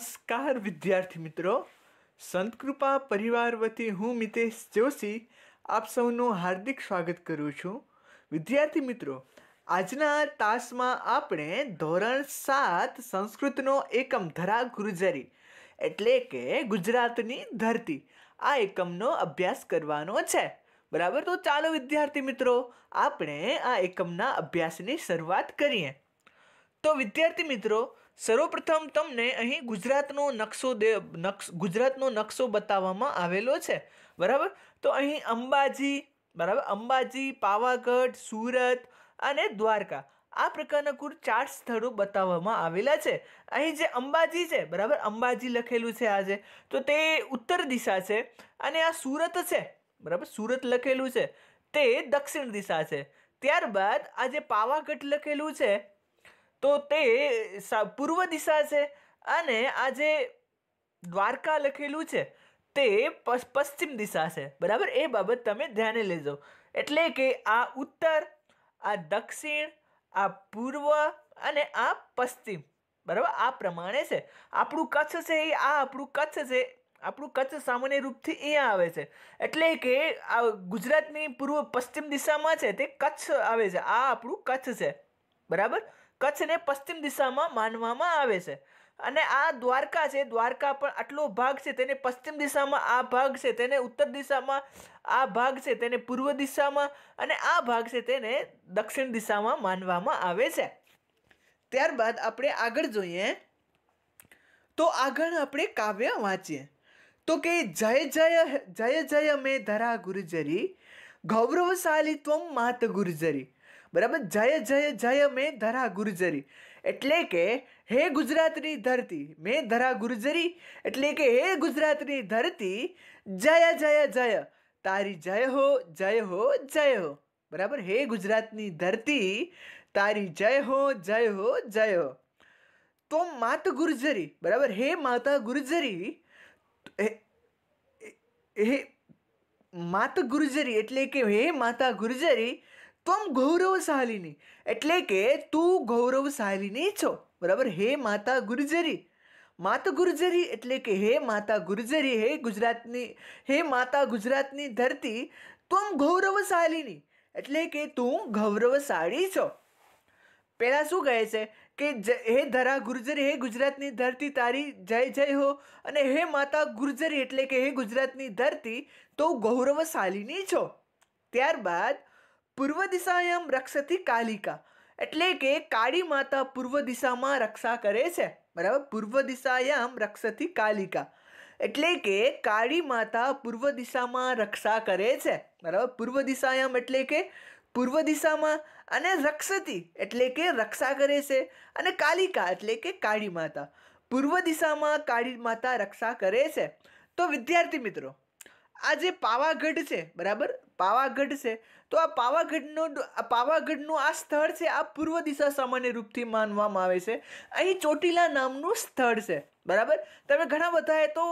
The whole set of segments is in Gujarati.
નમસ્કાર વિદ્યાર્થી મિત્રો સંતકૃપા પરિવાર વતી હું મિતેશ જોશી આપ સૌનું હાર્દિક સ્વાગત કરું છું વિદ્યાર્થી મિત્રો આજના તાસમાં આપણે ધોરણ સાત સંસ્કૃતનો એકમ ધરા ગુર્જરી એટલે કે ગુજરાતની ધરતી આ એકમનો અભ્યાસ કરવાનો છે બરાબર તો ચાલો વિદ્યાર્થી મિત્રો આપણે આ એકમના અભ્યાસની શરૂઆત કરીએ તો વિદ્યાર્થી મિત્રો સર્વપ્રથમ તમને અહીં ગુજરાતનો નકશો દે નકશ ગુજરાતનો નકશો બતાવવામાં આવેલો છે બરાબર તો અહીં અંબાજી બરાબર અંબાજી પાવાગઢ સુરત અને દ્વારકા આ પ્રકારના કુલ ચાર સ્થળો બતાવવામાં આવેલા છે અહીં જે અંબાજી છે બરાબર અંબાજી લખેલું છે આજે તો તે ઉત્તર દિશા છે અને આ સુરત છે બરાબર સુરત લખેલું છે તે દક્ષિણ દિશા છે ત્યારબાદ આ જે પાવાગઢ લખેલું છે તો તે પૂર્વ દિશા છે અને આ જે દ્વારકા લખેલું છે તે પશ્ચિમ દિશા છે બરાબર એ બાબત તમે ધ્યાને લેજો એટલે કે આ ઉત્તર આ દક્ષિણ આ પૂર્વ અને આ પશ્ચિમ બરાબર આ પ્રમાણે છે આપણું કચ્છ છે એ આ આપણું કચ્છ છે આપણું કચ્છ સામાન્ય રૂપથી અહીંયા આવે છે એટલે કે આ ગુજરાતની પૂર્વ પશ્ચિમ દિશામાં છે તે કચ્છ આવે છે આ આપણું કચ્છ છે બરાબર કચ્છને પશ્ચિમ દિશામાં માનવામાં આવે છે અને આ દ્વારકા છે દ્વારકા પણ આટલો ભાગ છે તેને પશ્ચિમ દિશામાં આ ભાગ છે તેને ઉત્તર દિશામાં આ ભાગ છે તેને પૂર્વ દિશામાં અને આ ભાગ છે તેને દક્ષિણ દિશામાં માનવામાં આવે છે ત્યારબાદ આપણે આગળ જોઈએ તો આગળ આપણે કાવ્ય વાંચીએ તો કે જય જય જય જય મેં ધરા ગુરુજરી ગૌરવશાલી ત્વમ માત ગુરુજરી બરાબર જય જય જય મેં ધરા ગુર્જરી એટલે કે હે ગુજરાતની ધરતી મેં ધરા ગુર્જરી એટલે કે હે ગુજરાતની ધરતી જય જય જય તારી જય હો જય હો જય હો બરાબર હે ગુજરાતની ધરતી તારી જય હો જય હો જય હો તો માત ગુર્જરી બરાબર હે માતા ગુર્જરી હે માત ગુર્જરી એટલે કે હે માતા ગુર્જરી ત્વમ ગૌરવશાલિની એટલે કે તું ગૌરવશાલિની છો બરાબર હે માતા ગુર્જરી માતા ગુર્જરી એટલે કે હે માતા ગુર્જરી હે ગુજરાતની હે માતા ગુજરાતની ધરતી ત્વમ ગૌરવશાલિની એટલે કે તું ગૌરવશાળી છો પહેલાં શું કહે છે કે હે ધરા ગુર્જરી હે ગુજરાતની ધરતી તારી જય જય હો અને હે માતા ગુર્જરી એટલે કે હે ગુજરાતની ધરતી તો ગૌરવશાલિની છો ત્યારબાદ પૂર્વ દિશાયામ રક્ષતી કાલિકા એટલે કે કાળી માતા પૂર્વ દિશામાં રક્ષા કરે છે બરાબર પૂર્વ દિશાયામ રક્ષતી કાલિકા એટલે કે કાળી માતા પૂર્વ દિશામાં રક્ષા કરે છે બરાબર પૂર્વ દિશાયામ એટલે કે પૂર્વ દિશામાં અને રક્ષતી એટલે કે રક્ષા કરે છે અને કાલિકા એટલે કે કાળી માતા પૂર્વ દિશામાં કાળી માતા રક્ષા કરે છે તો વિદ્યાર્થી મિત્રો આ જે પાવાગઢ છે બરાબર પાવાગઢ છે તો આ પાવાગઢનો પાવાગઢનું આ સ્થળ છે આ પૂર્વ દિશા સામાન્ય રૂપથી માનવામાં આવે છે અહીં ચોટીલા નામનું સ્થળ છે બરાબર તમે ઘણા બધાએ તો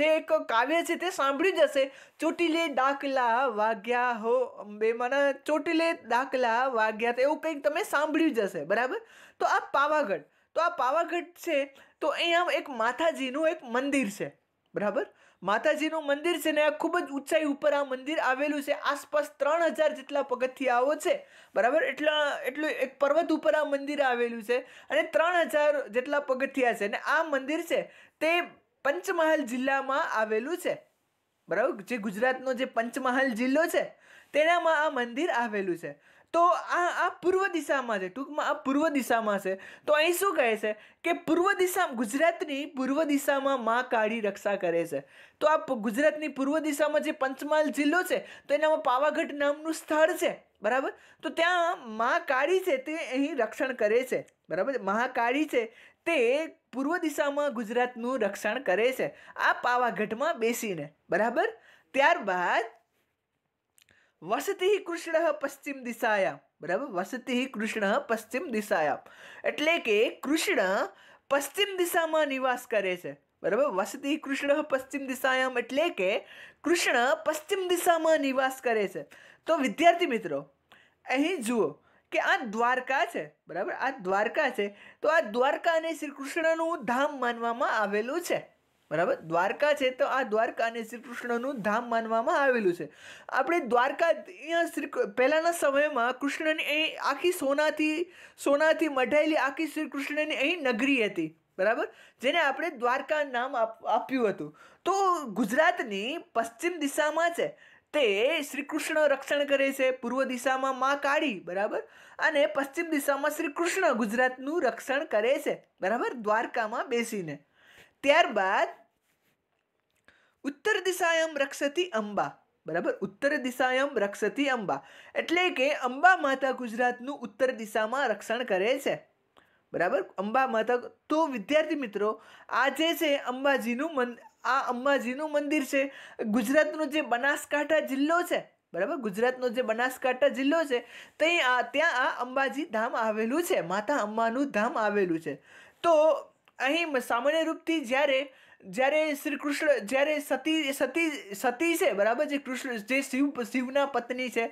જે એક કાવ્ય છે તે સાંભળ્યું જ હશે ચોટીલે ડાકલા વાગ્યા હો અંબેમાના ચોટીલે ડાકલા વાગ્યા તો એવું કંઈક તમે સાંભળ્યું જ જશે બરાબર તો આ પાવાગઢ તો આ પાવાગઢ છે તો અહીંયા એક માતાજીનું એક મંદિર છે બરાબર માતાજીનું મંદિર છે ને ખૂબ જ ઊંચાઈ ઉપર આ મંદિર આવેલું છે આસપાસ ત્રણ હજાર જેટલા પગથિયાઓ છે બરાબર એટલા એટલું એક પર્વત ઉપર આ મંદિર આવેલું છે અને ત્રણ હજાર જેટલા પગથિયા છે અને આ મંદિર છે તે પંચમહાલ જિલ્લામાં આવેલું છે બરાબર જે ગુજરાતનો જે પંચમહાલ જિલ્લો છે તેનામાં આ મંદિર આવેલું છે તો આ આ પૂર્વ દિશામાં છે ટૂંકમાં આ પૂર્વ દિશામાં છે તો અહીં શું કહે છે કે પૂર્વ દિશા ગુજરાતની પૂર્વ દિશામાં મા કાળી રક્ષા કરે છે તો આ ગુજરાતની પૂર્વ દિશામાં જે પંચમહાલ જિલ્લો છે તો એનામાં પાવાગઢ નામનું સ્થળ છે બરાબર તો ત્યાં મા કાળી છે તે અહીં રક્ષણ કરે છે બરાબર મહાકાળી છે તે પૂર્વ દિશામાં ગુજરાતનું રક્ષણ કરે છે આ પાવાગઢમાં બેસીને બરાબર ત્યારબાદ વસતી કૃષ્ણ પશ્ચિમ દિશાયા બરાબર વસતી કૃષ્ણ પશ્ચિમ દિશાયા એટલે કે કૃષ્ણ પશ્ચિમ દિશામાં નિવાસ કરે છે બરાબર વસતી કૃષ્ણ પશ્ચિમ દિશાયામ એટલે કે કૃષ્ણ પશ્ચિમ દિશામાં નિવાસ કરે છે તો વિદ્યાર્થી મિત્રો અહીં જુઓ કે આ દ્વારકા છે બરાબર આ દ્વારકા છે તો આ દ્વારકાને શ્રી કૃષ્ણનું ધામ માનવામાં આવેલું છે બરાબર દ્વારકા છે તો આ દ્વારકા અને શ્રી કૃષ્ણનું ધામ માનવામાં આવેલું છે આપણે દ્વારકા અહીંયા શ્રી પહેલાંના સમયમાં કૃષ્ણની અહીં આખી સોનાથી સોનાથી મઢાયેલી આખી શ્રી કૃષ્ણની અહીં નગરી હતી બરાબર જેને આપણે દ્વારકા નામ આપ્યું હતું તો ગુજરાતની પશ્ચિમ દિશામાં છે તે શ્રી કૃષ્ણ રક્ષણ કરે છે પૂર્વ દિશામાં મા કાળી બરાબર અને પશ્ચિમ દિશામાં શ્રી કૃષ્ણ ગુજરાતનું રક્ષણ કરે છે બરાબર દ્વારકામાં બેસીને ત્યારબાદ ઉત્તર દિશાયમ રક્ષતી અંબા બરાબર ઉત્તર દિશાયમ રક્ષતી અંબા એટલે કે અંબા માતા ગુજરાતનું ઉત્તર દિશામાં રક્ષણ કરે છે બરાબર અંબા માતા તો વિદ્યાર્થી મિત્રો આ જે છે અંબાજીનું મન આ અંબાજીનું મંદિર છે ગુજરાતનો જે બનાસકાંઠા જિલ્લો છે બરાબર ગુજરાતનો જે બનાસકાંઠા જિલ્લો છે ત્યાં આ ત્યાં આ અંબાજી ધામ આવેલું છે માતા અંબાનું ધામ આવેલું છે તો અહીં સામાન્ય રૂપથી જ્યારે જ્યારે શ્રી કૃષ્ણ જ્યારે સતી સતી સતી છે બરાબર જે કૃષ્ણ જે શિવ શિવના પત્ની છે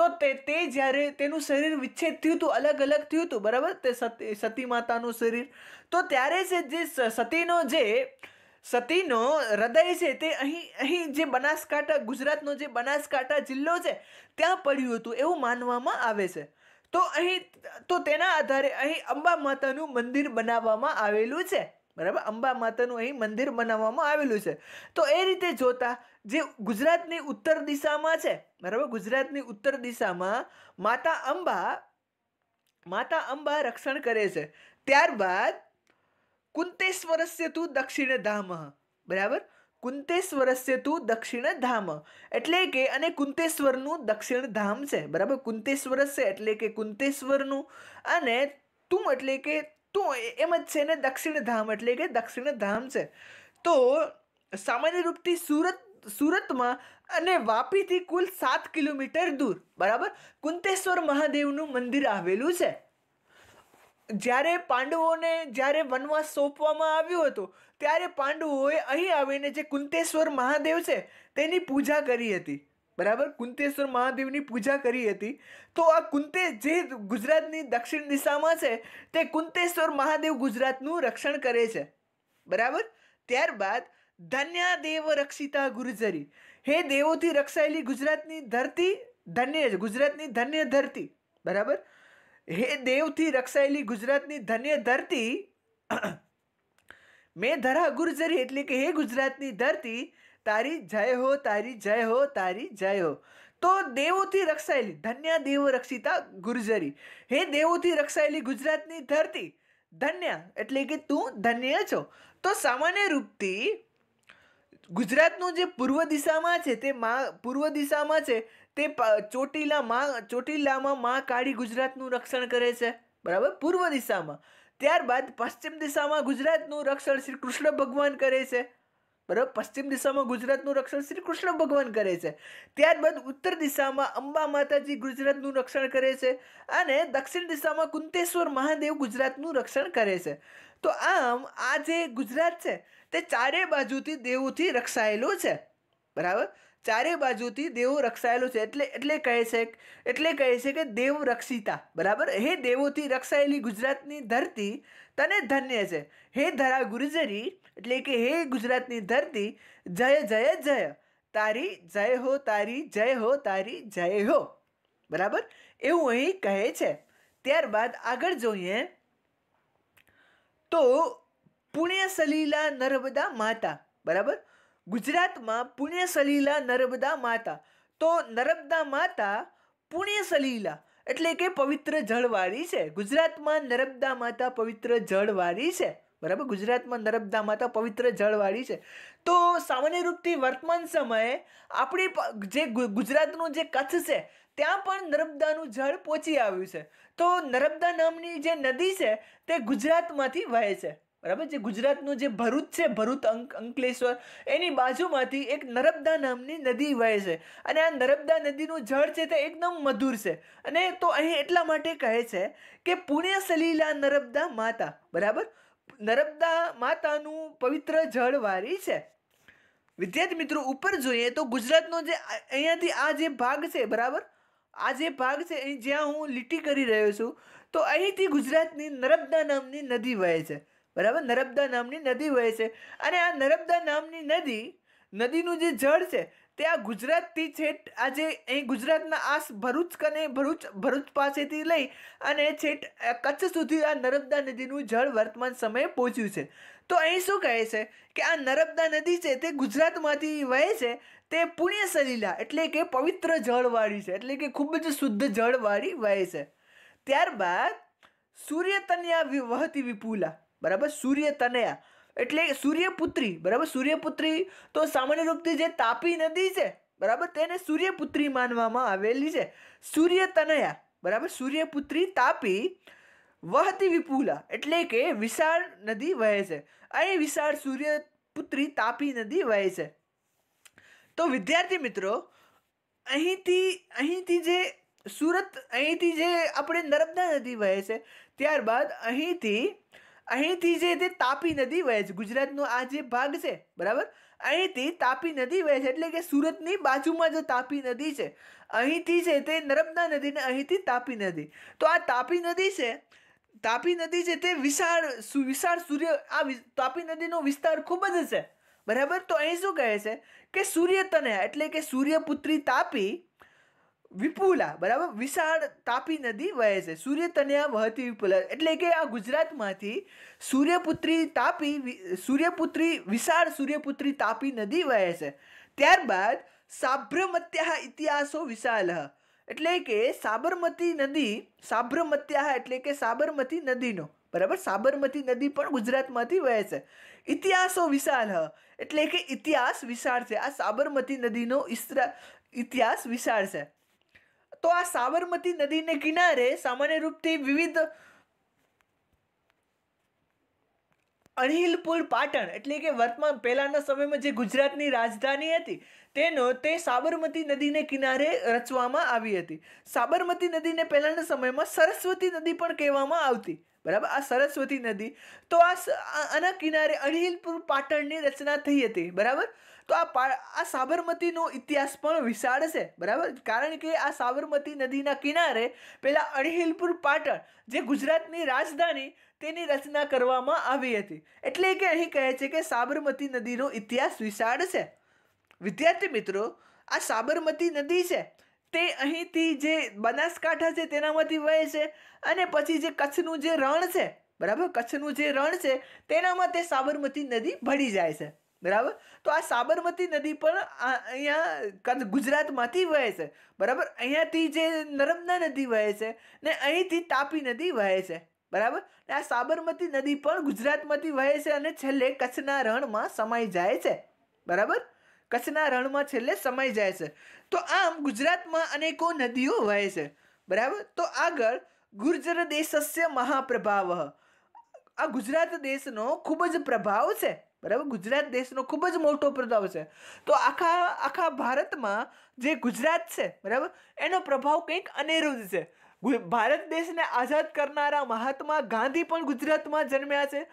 તો તે તે જ્યારે તેનું શરીર વિચ્છેદ થયું હતું અલગ અલગ થયું હતું બરાબર તે સતી સતી માતાનું શરીર તો ત્યારે છે જે સતીનો જે સતીનો હૃદય છે તે અહીં અહીં જે બનાસકાંઠા ગુજરાતનો જે બનાસકાંઠા જિલ્લો છે ત્યાં પડ્યું હતું એવું માનવામાં આવે છે તો અહીં તો તેના આધારે અહીં અંબા માતાનું મંદિર બનાવવામાં આવેલું છે બરાબર અંબા માતાનું અહીં મંદિર બનાવવામાં આવેલું છે તો એ રીતે જોતા જે ગુજરાતની ઉત્તર દિશામાં છે બરાબર ગુજરાતની ઉત્તર દિશામાં માતા અંબા માતા અંબા રક્ષણ કરે છે ત્યારબાદ કુંતેશ્વરસ્ય તું દક્ષિણ ધામ બરાબર કુંતેશ્વરસ્ય તું દક્ષિણ ધામ એટલે કે અને કુંતેશ્વરનું દક્ષિણ ધામ છે બરાબર કુંતેશ્વરસ્ય એટલે કે કુંતેશ્વરનું અને તું એટલે કે તું એમ જ છે ને દક્ષિણ ધામ એટલે કે દક્ષિણ ધામ છે તો સામાન્ય રૂપથી સુરત સુરતમાં અને વાપીથી કુલ સાત કિલોમીટર દૂર બરાબર કુંતેશ્વર મહાદેવનું મંદિર આવેલું છે જ્યારે પાંડવોને જ્યારે વનવાસ સોંપવામાં આવ્યો હતો ત્યારે પાંડવોએ અહીં આવીને જે કુંતેશ્વર મહાદેવ છે તેની પૂજા કરી હતી બરાબર કુંતેશ્વર મહાદેવની પૂજા કરી હતી તો આ કુંતે જે ગુજરાતની દક્ષિણ દિશામાં છે તે કુંતેશ્વર મહાદેવ ગુજરાતનું રક્ષણ કરે છે બરાબર ત્યારબાદ ધન્યા દેવ રક્ષિતા ગુર્જરી હે દેવોથી રક્ષાયેલી ગુજરાતની ધરતી ધન્ય ગુજરાતની ધન્ય ધરતી બરાબર હે દેવથી રક્ષાયેલી ગુજરાતની ધન્ય ધરતી મેં ધરા ગુર્જરી એટલે કે હે ગુજરાતની ધરતી તારી જય હો તારી જય હો તારી જય હો તો દેવોથી રક્ષાયેલી ધન્ય દેવ રક્ષિતા ગુર્જરી હે દેવોથી રક્ષાયેલી ગુજરાતની ધરતી ધન્ય એટલે કે તું ધન્ય છો તો સામાન્ય રૂપથી ગુજરાતનું જે પૂર્વ દિશામાં છે તે મા પૂર્વ દિશામાં છે તે ચોટીલામાં ચોટીલામાં મા કાળી ગુજરાતનું રક્ષણ કરે છે બરાબર પૂર્વ દિશામાં ત્યારબાદ પશ્ચિમ દિશામાં ગુજરાતનું રક્ષણ શ્રી કૃષ્ણ ભગવાન કરે છે બરાબર પશ્ચિમ દિશામાં ગુજરાતનું રક્ષણ શ્રી કૃષ્ણ ભગવાન કરે છે ત્યારબાદ ઉત્તર દિશામાં અંબા માતાજી ગુજરાતનું રક્ષણ કરે છે અને દક્ષિણ દિશામાં કુંતેશ્વર મહાદેવ ગુજરાતનું રક્ષણ કરે છે તો આમ આ જે ગુજરાત છે તે ચારે બાજુથી દેવોથી રક્ષાયેલું છે બરાબર ચારે બાજુથી દેવો રક્ષાયેલો છે એટલે એટલે કહે છે એટલે કહે છે કે દેવ રક્ષિતા બરાબર હે દેવોથી રક્ષાયેલી ગુજરાતની ધરતી તને ધન્ય છે હે ધરા ગુર્જરી એટલે કે હે ગુજરાતની ધરતી જય જય જય તારી જય હો તારી જય હો તારી જય હો બરાબર એવું અહીં કહે છે ત્યારબાદ આગળ જોઈએ તો પુણ્ય સલીલા નર્મદા માતા બરાબર ગુજરાતમાં પુણ્ય સલીલા નર્મદા માતા તો નર્મદા માતા પુણ્ય સલીલા એટલે કે પવિત્ર જળવાળી છે ગુજરાતમાં નર્મદા માતા પવિત્ર જળવાળી છે બરાબર ગુજરાતમાં નર્મદા માતા પવિત્ર જળવાળી છે તો સામાન્ય રૂપથી વર્તમાન સમયે આપણી જે ગુજરાતનું જે કચ્છ છે ત્યાં પણ નર્મદાનું જળ પહોંચી આવ્યું છે તો નર્મદા નામની જે નદી છે તે ગુજરાતમાંથી વહે છે બરાબર જે ગુજરાતનું જે ભરૂચ છે ભરૂત અંક અંકલેશ્વર એની બાજુમાંથી એક નર્મદા નામની નદી વહે છે અને આ નર્મદા નદીનું જળ છે તે એકદમ મધુર છે અને તો અહીં એટલા માટે કહે છે કે પુણ્ય સલીલા નર્મદા માતા બરાબર નર્મદા માતાનું પવિત્ર જળવારી છે વિદ્યાર્થી મિત્રો ઉપર જોઈએ તો ગુજરાતનો જે અહીંયાથી આ જે ભાગ છે બરાબર આ જે ભાગ છે અહીં જ્યાં હું લીટી કરી રહ્યો છું તો અહીંથી ગુજરાતની નર્મદા નામની નદી વહે છે બરાબર નર્મદા નામની નદી વહે છે અને આ નર્મદા નામની નદી નદીનું જે જળ છે તે આ ગુજરાતથી છેટ આજે અહીં ગુજરાતના આસ ભરૂચ કને ભરૂચ ભરૂચ પાસેથી લઈ અને છેટ કચ્છ સુધી આ નર્મદા નદીનું જળ વર્તમાન સમયે પહોંચ્યું છે તો અહીં શું કહે છે કે આ નર્મદા નદી છે તે ગુજરાતમાંથી વહે છે તે પુણ્ય સલીલા એટલે કે પવિત્ર જળવાળી છે એટલે કે ખૂબ જ શુદ્ધ જળવાળી વહે છે ત્યારબાદ સૂર્યતન્યા વહતી વિપુલા બરાબર સૂર્ય તનયા એટલે સૂર્યપુત્રી બરાબર સૂર્યપુત્રી તો સામાન્ય રૂપથી જે તાપી નદી છે બરાબર તેને સૂર્યપુત્રી માનવામાં આવેલી છે સૂર્ય તનયા બરાબર સૂર્યપુત્રી તાપી વહતી વિપુલા એટલે કે વિશાળ નદી વહે છે અહીં વિશાળ સૂર્યપુત્રી તાપી નદી વહે છે તો વિદ્યાર્થી મિત્રો અહીંથી અહીંથી જે સુરત અહીંથી જે આપણે નર્મદા નદી વહે છે ત્યારબાદ અહીંથી અહીંથી જે તે તાપી નદી વહે છે ગુજરાતનો આ જે ભાગ છે બરાબર અહીંથી તાપી નદી વહે છે એટલે કે સુરતની બાજુમાં જે તાપી નદી છે અહીંથી છે તે નર્મદા નદી ને અહીંથી તાપી નદી તો આ તાપી નદી છે તાપી નદી છે તે વિશાળ વિશાળ સૂર્ય આ તાપી નદીનો વિસ્તાર ખૂબ જ છે બરાબર તો અહીં શું કહે છે કે સૂર્ય તને એટલે કે સૂર્યપુત્રી તાપી વિપુલા બરાબર વિશાળ તાપી નદી વહે છે સૂર્ય તનયા વહતી વિપુલા એટલે કે આ ગુજરાતમાંથી સૂર્યપુત્રી તાપી સૂર્યપુત્રી વિશાળ સૂર્યપુત્રી તાપી નદી વહે છે ત્યારબાદ સાબરમત્યા ઇતિહાસો વિશાલ એટલે કે સાબરમતી નદી સાબરમત્યા એટલે કે સાબરમતી નદીનો બરાબર સાબરમતી નદી પણ ગુજરાતમાંથી વહે છે ઇતિહાસો વિશાલ એટલે કે ઇતિહાસ વિશાળ છે આ સાબરમતી નદીનો ઇતિહાસ વિશાળ છે તો આ સાબરમતી નદીને કિનારે સામાન્ય રૂપથી વિવિધ અણહિલપુર પાટણ એટલે કે વર્તમાન પહેલાના સમયમાં જે ગુજરાતની રાજધાની હતી તેનો તે સાબરમતી નદીને કિનારે રચવામાં આવી હતી સાબરમતી નદીને પહેલાંના સમયમાં સરસ્વતી નદી પણ કહેવામાં આવતી બરાબર આ સરસ્વતી નદી તો આ આના કિનારે અણહિલપુર પાટણની રચના થઈ હતી બરાબર તો આ આ સાબરમતીનો ઇતિહાસ પણ વિશાળ છે બરાબર કારણ કે આ સાબરમતી નદીના કિનારે પહેલાં અણહિલપુર પાટણ જે ગુજરાતની રાજધાની તેની રચના કરવામાં આવી હતી એટલે કે અહીં કહે છે કે સાબરમતી નદીનો ઇતિહાસ વિશાળ છે વિદ્યાર્થી મિત્રો આ સાબરમતી નદી છે તે અહીંથી જે બનાસકાંઠા છે તેનામાંથી વહે છે અને પછી જે કચ્છનું જે રણ છે બરાબર કચ્છનું જે રણ છે તેનામાં તે સાબરમતી નદી ભળી જાય છે બરાબર તો આ સાબરમતી નદી પણ અહીંયા ગુજરાતમાંથી વહે છે બરાબર અહીંયાથી જે નર્મદા નદી વહે છે ને અહીંથી તાપી નદી વહે છે બરાબર ને આ સાબરમતી નદી પણ ગુજરાતમાંથી વહે છે અને છેલ્લે કચ્છના રણમાં સમાઈ જાય છે બરાબર કચ્છના રણમાં છેલ્લે સમાઈ જાય છે તો આમ ગુજરાતમાં અનેકો નદીઓ વહે છે બરાબર તો આગળ ગુર્જર દેશસ્ય મહાપ્રભાવ આ ગુજરાત દેશનો ખૂબ જ પ્રભાવ છે બરાબર ગુજરાત દેશનો ખૂબ જ મોટો પ્રભાવ છે તો આખા આખા ભારતમાં જે ગુજરાત છે બરાબર એનો પ્રભાવ કંઈક અનેરો જ છે ભારત દેશને આઝાદ કરનારા મહાત્મા ગાંધી પણ ગુજરાતમાં જન્મ્યા છે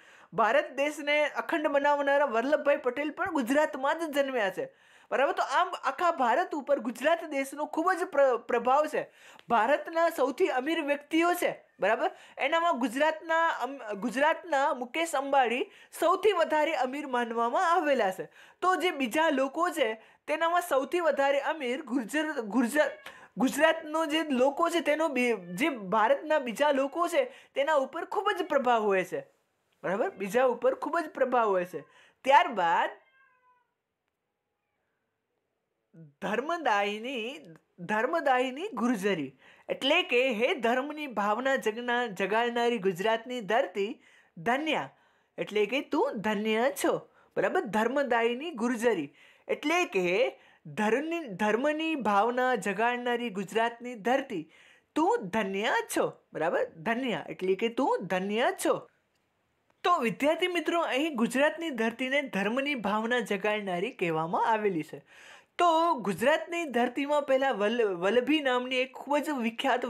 ભારત દેશને અખંડ બનાવનારા વલ્લભભાઈ પટેલ પણ ગુજરાતમાં જ જન્મ્યા છે બરાબર તો આમ આખા ભારત ઉપર ગુજરાત દેશનો ખૂબ જ પ્રભાવ છે ભારતના સૌથી અમીર વ્યક્તિઓ છે બરાબર એનામાં ગુજરાતના ગુજરાતના મુકેશ અંબાણી સૌથી વધારે અમીર માનવામાં આવેલા છે તો જે બીજા લોકો છે તેનામાં સૌથી વધારે અમીર ગુર્જર ગુર્જર ગુજરાતનો જે લોકો છે તેનો જે ભારતના બીજા લોકો છે તેના ઉપર ખૂબ જ પ્રભાવ હોય છે બરાબર બીજા ઉપર ખૂબ જ પ્રભાવ હોય છે ત્યારબાદ ધર્મદાયની ધર્મદાયની ગુર્જરી એટલે કે હે ધર્મની ભાવના જગના જગાડનારી ગુજરાતની ધરતી ધન્યા એટલે કે તું ધન્ય છો બરાબર ધર્મદાયની ગુર્જરી એટલે કે ધર્મની ધર્મની ભાવના જગાડનારી ગુજરાતની ધરતી તું ધન્ય છો બરાબર ધન્ય એટલે કે તું ધન્ય છો તો વિદ્યાર્થી મિત્રો અહીં ગુજરાતની ધરતીને ધર્મની ભાવના જગાડનારી કહેવામાં આવેલી છે તો ગુજરાતની ધરતીમાં પહેલાં વલ્લભી નામની એક ખૂબ જ વિખ્યાત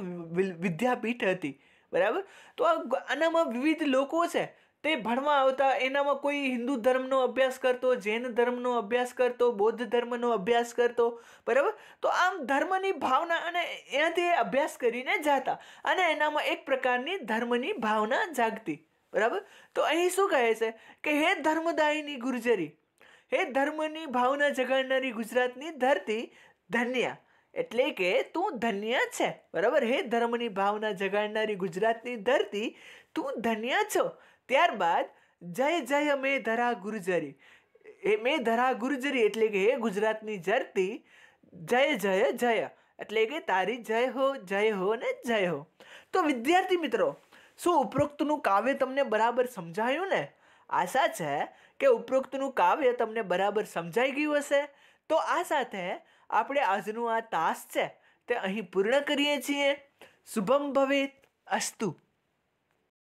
વિદ્યાપીઠ હતી બરાબર તો આનામાં વિવિધ લોકો છે તે ભણવા આવતા એનામાં કોઈ હિન્દુ ધર્મનો અભ્યાસ કરતો જૈન ધર્મનો અભ્યાસ કરતો બૌદ્ધ ધર્મનો અભ્યાસ કરતો બરાબર તો આમ ધર્મની ભાવના અને એનાથી અભ્યાસ કરીને જાતા અને એનામાં એક પ્રકારની ધર્મની ભાવના જાગતી બરાબર તો અહીં શું કહે છે કે હે ધર્મદાયીની ગુર્જરી હે ધર્મની ભાવના જગાડનારી ગુજરાતની ધરતી ધન્ય એટલે કે તું ધન્ય છે બરાબર હે ધર્મની ભાવના જગાડનારી ગુજરાતની ધરતી તું ધન્ય છો ત્યારબાદ જય જય મે ધરા ગુર્જરી એ મેં ધરા ગુર્જરી એટલે કે હે ગુજરાતની ધરતી જય જય જય એટલે કે તારી જય હો જય હો ને જય હો તો વિદ્યાર્થી મિત્રો શું ઉપરોક્તનું કાવ્ય તમને બરાબર સમજાયું ને આશા છે કે ઉપરોક્તનું કાવ્ય તમને બરાબર સમજાઈ ગયું હશે તો આ સાથે આપણે આજનું આ તાસ છે તે અહીં પૂર્ણ કરીએ છીએ શુભમ ભવિત અસ્તુ